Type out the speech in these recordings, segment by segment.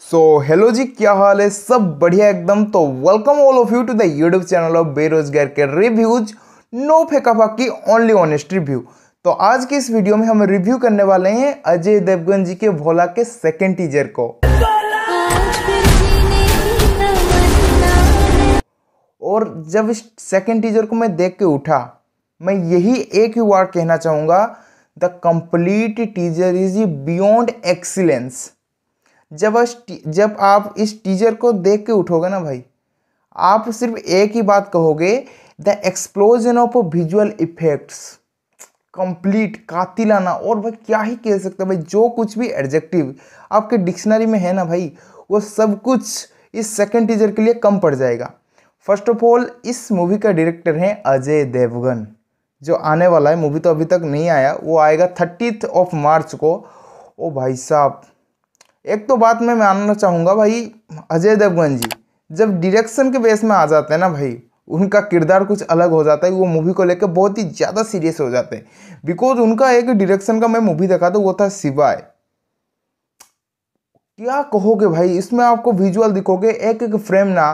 सो so, hello जी क्या हाल है सब बढ़िया एकदम तो welcome all of you to the YouTube channel of बेरोजगार के रिव्यूज नो फेंका की ओनली ऑनेस्ट रिव्यू तो आज के इस वीडियो में हम रिव्यू करने वाले हैं अजय देवगन जी के भोला के सेकेंड टीजर को और जब इस सेकेंड टीजर को मैं देख के उठा मैं यही एक ही वर्ड कहना चाहूंगा the complete teaser is beyond excellence जब जब आप इस टीजर को देख के उठोगे ना भाई आप सिर्फ एक ही बात कहोगे the explosion of visual effects complete कातिलाना और भाई क्या ही कह सकते हैं भाई जो कुछ भी एडजेक्टिव आपके डिक्शनरी में है ना भाई वो सब कुछ इस सेकंड टीजर के लिए कम पड़ जाएगा फर्स्ट ऑफ ऑल इस मूवी का डायरेक्टर हैं अजय देवगन जो आने वाला है मूवी तो अभी तक नहीं आया वो आएगा थर्टीथ ऑफ मार्च को ओ भाई साहब एक तो बात मैं मानना चाहूँगा भाई अजय देवगन जी जब डायरेक्शन के बेस में आ जाते हैं ना भाई उनका किरदार कुछ अलग हो जाता है वो मूवी को लेकर बहुत ही ज़्यादा सीरियस हो जाते हैं बिकॉज उनका एक डायरेक्शन का मैं मूवी देखा था तो वो था सिवाय क्या कहोगे भाई इसमें आपको विजुअल दिखोगे एक एक फ्रेम ना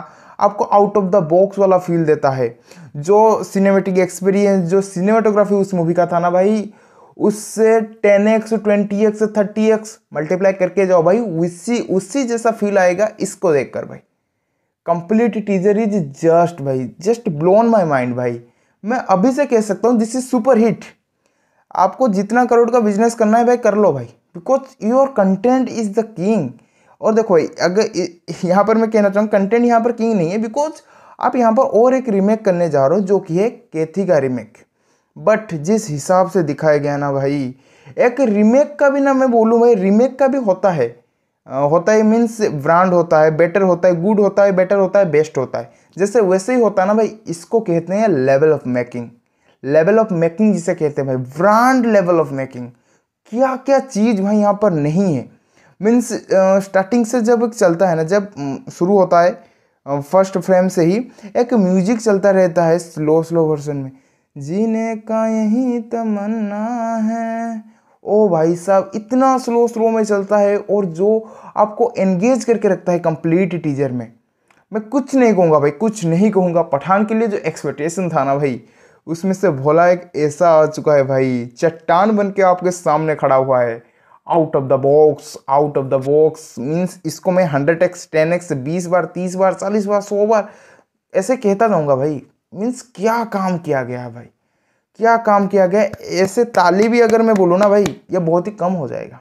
आपको आउट ऑफ द बॉक्स वाला फील देता है जो सिनेमेटिक एक्सपीरियंस जो सिनेमाटोग्राफी उस मूवी का था ना भाई उससे ten X twenty X thirty X multiply करके जाओ भाई उसी उसी जैसा फील आएगा इसको देखकर भाई कंप्लीट टीजर इज जस्ट भाई जस्ट ब्लोन माई माइंड भाई मैं अभी से कह सकता हूँ दिस इज सुपर हिट आपको जितना करोड़ का बिजनेस करना है भाई कर लो भाई because your content is the king और देखो भाई अगर यहाँ पर मैं कहना चाहूँगा कंटेंट यहाँ पर किंग नहीं है बिकॉज आप यहाँ पर और एक रीमेक करने जा रहे हो जो कि है कैथी का रीमेक बट जिस हिसाब से दिखाया गया ना भाई एक रीमेक का भी ना मैं बोलूँ भाई रीमेक का भी होता है होता है मीन्स ब्रांड होता है बेटर होता है गुड होता है बेटर होता है बेस्ट होता है जैसे वैसे ही होता है ना भाई इसको कहते हैं level of making level of making जिसे कहते हैं भाई ब्रांड लेवल ऑफ मेकिंग क्या क्या चीज़ भाई यहाँ पर नहीं है मीन्स स्टार्टिंग से जब चलता है ना जब शुरू होता है फर्स्ट फ्रेम से ही एक म्यूजिक चलता रहता है स्लो स्लो वर्जन में जीने का यही तमन्ना है ओ भाई साहब इतना स्लो स्लो में चलता है और जो आपको एंगेज करके रखता है कंप्लीट टीजर में मैं कुछ नहीं कहूँगा भाई कुछ नहीं कहूँगा पठान के लिए जो एक्सपेक्टेशन था ना भाई उसमें से भोला एक ऐसा आ चुका है भाई चट्टान बन के आपके सामने खड़ा हुआ है out of the box out of the box means इसको मैं हंड्रेड एक्स टेन एक्स बीस बार तीस बार चालीस बार सौ बार ऐसे कहता जाऊँगा भाई मीन्स क्या काम किया गया भाई क्या काम किया गया ऐसे ताली भी अगर मैं बोलूँ ना भाई ये बहुत ही कम हो जाएगा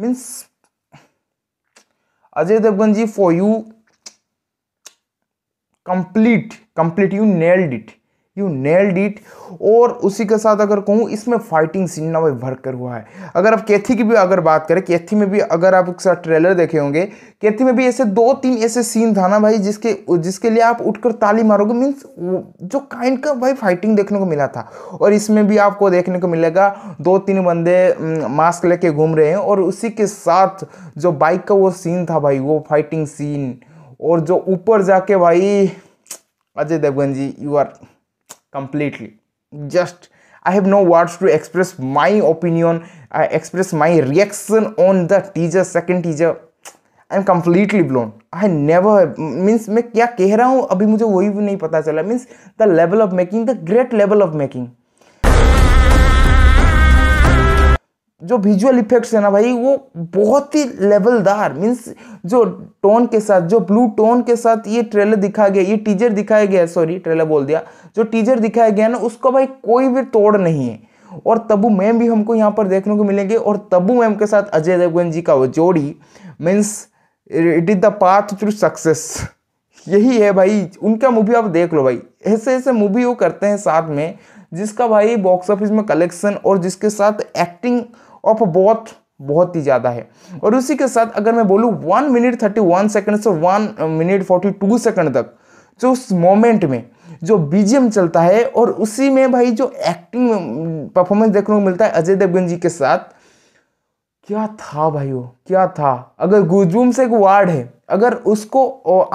means Ajay Devgan ji for you complete complete you nailed it you nailed it और उसी के साथ अगर कहूँ इसमें फाइटिंग सीन ना भर कर हुआ है अगर आप कैथी की भी अगर बात करें कैथी में भी अगर आप एक साथ ट्रेलर देखे होंगे कैथी में भी ऐसे दो तीन ऐसे सीन था ना भाई जिसके जिसके लिए आप उठकर ताली मारोगे मीन्स जो काइंड का भाई फाइटिंग देखने को मिला था और इसमें भी आपको देखने को मिलेगा दो तीन बंदे मास्क लेके घूम रहे हैं और उसी के साथ जो बाइक का वो सीन था भाई वो फाइटिंग सीन और जो ऊपर जाके भाई Ajay Devgan ji you are completely just i have no words to express my opinion i express my reaction on the teaser second teaser I am completely blown I never means मैं क्या कह रहा हूँ अभी मुझे वही भी नहीं पता चला means the level of making the great level of making जो विजुअल इफेक्ट्स है ना भाई वो बहुत ही लेवलदार मीन्स जो टोन के साथ जो ब्लू टोन के साथ ये ट्रेलर दिखाया गया ये टीजर दिखाया गया सॉरी ट्रेलर बोल दिया जो टीजर दिखाया गया ना उसको भाई कोई भी तोड़ नहीं है और तबू मैम भी हमको यहाँ पर देखने को मिलेंगे और तबू मैम के साथ अजय देवगन जी का वो जोड़ी means it is the path through success यही है भाई उनका मूवी आप देख लो भाई ऐसे ऐसे मूवी वो करते हैं साथ में जिसका भाई बॉक्स ऑफिस में कलेक्शन और जिसके साथ एक्टिंग ऑफ बोथ बहुत ही ज़्यादा है और उसी के साथ अगर मैं बोलूँ one minute thirty one second से one minute forty two second तक जो उस मोमेंट में जो बीजीएम चलता है और उसी में भाई जो एक्टिंग परफॉर्मेंस um, देखने को मिलता है अजय देवगन जी के साथ क्या था भाई वो क्या था अगर गुजूम से एक वार्ड है अगर उसको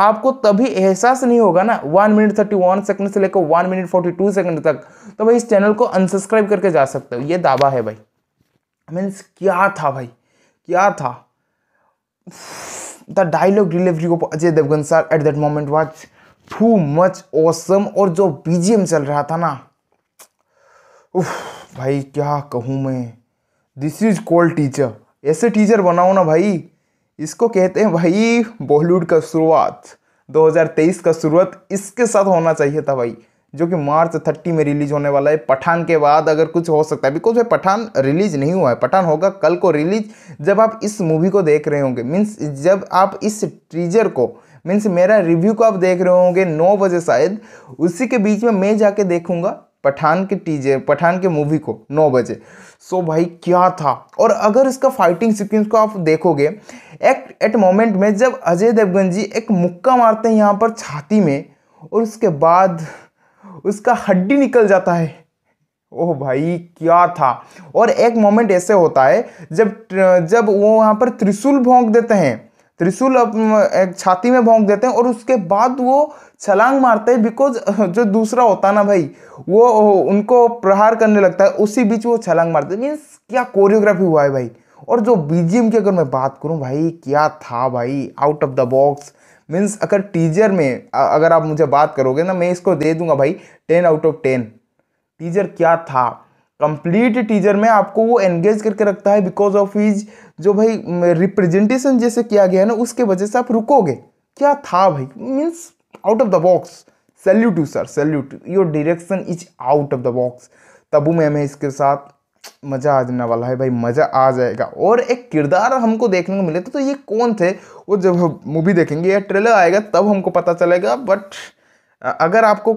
आपको तभी एहसास नहीं होगा ना one minute thirty one second से लेकर one minute forty two second तक तो भाई इस चैनल को अनसब्सक्राइब करके जा सकते हो ये दावा है भाई मीन्स क्या था भाई क्या था the dialogue delivery of Ajay Devgan sir at that moment was too much awesome और जो बीजीएम चल रहा था ना उफ भाई क्या कहूँ मैं दिस इज कॉल्ड टीचर ऐसे टीचर बनाओ ना भाई इसको कहते हैं भाई बॉलीवुड का शुरुआत 2023 का शुरुआत इसके साथ होना चाहिए था भाई जो कि मार्च थर्टी में रिलीज होने वाला है पठान के बाद अगर कुछ हो सकता है बिकॉज पठान रिलीज नहीं हुआ है पठान होगा कल को रिलीज जब आप इस मूवी को देख रहे होंगे मीन्स जब आप इस ट्रीजर को मीन्स मेरा रिव्यू को आप देख रहे होंगे नौ बजे शायद उसी के बीच में मैं जाके देखूंगा पठान के टीजर पठान के मूवी को नौ बजे सो so भाई क्या था और अगर इसका फाइटिंग सीक्वेंस को आप देखोगे एक एट मोमेंट में जब अजय देवगन जी एक मुक्का मारते हैं यहाँ पर छाती में और उसके बाद उसका हड्डी निकल जाता है ओह भाई क्या था और एक मोमेंट ऐसे होता है जब जब वो वहाँ पर त्रिशूल भोंक देते हैं त्रिशूल एक छाती में भोंक देते हैं और उसके बाद वो छलांग मारते हैं बिकॉज जो दूसरा होता है ना भाई वो उनको प्रहार करने लगता है उसी बीच वो छलांग मारते मीन्स क्या कोरियोग्राफी हुआ है भाई और जो बीजीएम की अगर मैं बात करूँ भाई क्या था भाई out of the box means अगर टीजर में अगर आप मुझे बात करोगे ना मैं इसको दे दूंगा भाई ten out of ten teaser क्या था कंप्लीट टीजर में आपको वो एंगेज करके रखता है बिकॉज ऑफ हिज जो भाई रिप्रेजेंटेशन जैसे किया गया है ना उसके वजह से आप रुकोगे क्या था भाई means out of the box salute you sir salute your direction is out of the box Tabu ma'am है इसके साथ मज़ा आ जाने वाला है भाई मज़ा आ जाएगा और एक किरदार हमको देखने को मिले थे तो ये कौन थे वो जब हम मूवी देखेंगे या ट्रेलर आएगा तब हमको पता चलेगा बट अगर आपको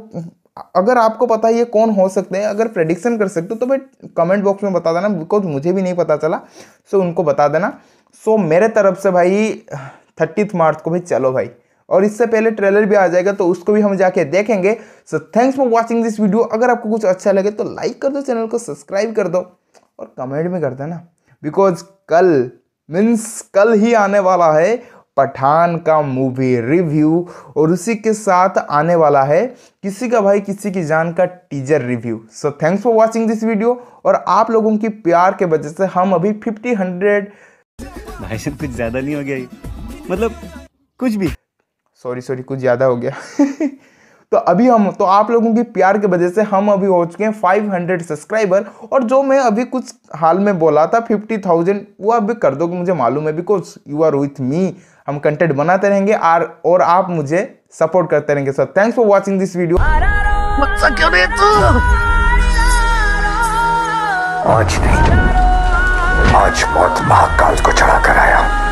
अगर आपको पता है ये कौन हो सकते हैं अगर प्रेडिक्शन कर सकते हो तो भाई कमेंट बॉक्स में बता देना बिकॉज मुझे भी नहीं पता चला सो उनको बता देना सो मेरे तरफ से भाई थर्टीथ मार्च को भाई चलो भाई और इससे पहले ट्रेलर भी आ जाएगा तो उसको भी हम जाके देखेंगे so thanks for watching this video अगर आपको कुछ अच्छा लगे तो लाइक कर दो चैनल को सब्सक्राइब कर दो और कमेंट भी कर देना बिकॉज कल मीन्स कल ही आने वाला है पठान का मूवी रिव्यू और उसी के साथ आने वाला है किसी का भाई किसी की जान का teaser review so thanks for watching this video और आप लोगों की प्यार के वजह से हम अभी फिफ्टी हंड्रेड भाई कुछ ज़्यादा नहीं हो गया मतलब कुछ भी सॉरी सॉरी कुछ ज़्यादा हो गया तो अभी हम तो आप लोगों के प्यार के वजह से हम अभी हो चुके हैं 500 सब्सक्राइबर और जो मैं अभी कुछ हाल में बोला था 50,000 वो अभी कर दोगे मुझे मालूम है because you are with me हम कंटेंट बनाते रहेंगे और और आप मुझे सपोर्ट करते रहेंगे sir thanks for watching this video आज नहीं आज बहुत महाकाल को चढ़ा कर आया